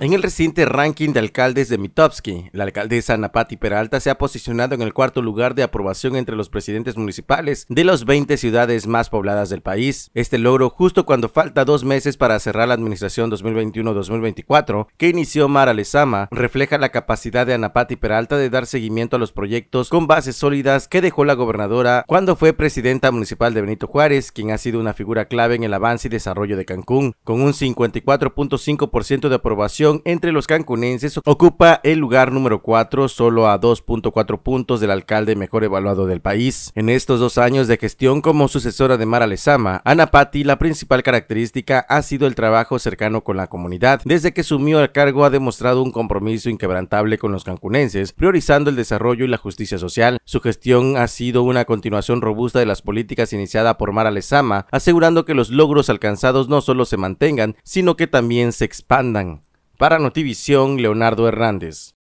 En el reciente ranking de alcaldes de Mitovsky, la alcaldesa Anapati Peralta se ha posicionado en el cuarto lugar de aprobación entre los presidentes municipales de las 20 ciudades más pobladas del país. Este logro justo cuando falta dos meses para cerrar la administración 2021-2024 que inició Mara Lezama refleja la capacidad de Anapati Peralta de dar seguimiento a los proyectos con bases sólidas que dejó la gobernadora cuando fue presidenta municipal de Benito Juárez, quien ha sido una figura clave en el avance y desarrollo de Cancún, con un 54.5% de aprobación entre los cancunenses, ocupa el lugar número 4, solo a 2.4 puntos del alcalde mejor evaluado del país. En estos dos años de gestión como sucesora de Mara Lezama, Ana Patti, la principal característica ha sido el trabajo cercano con la comunidad. Desde que sumió al cargo ha demostrado un compromiso inquebrantable con los cancunenses, priorizando el desarrollo y la justicia social. Su gestión ha sido una continuación robusta de las políticas iniciadas por Mara Lezama, asegurando que los logros alcanzados no solo se mantengan, sino que también se expandan. Para Notivisión, Leonardo Hernández.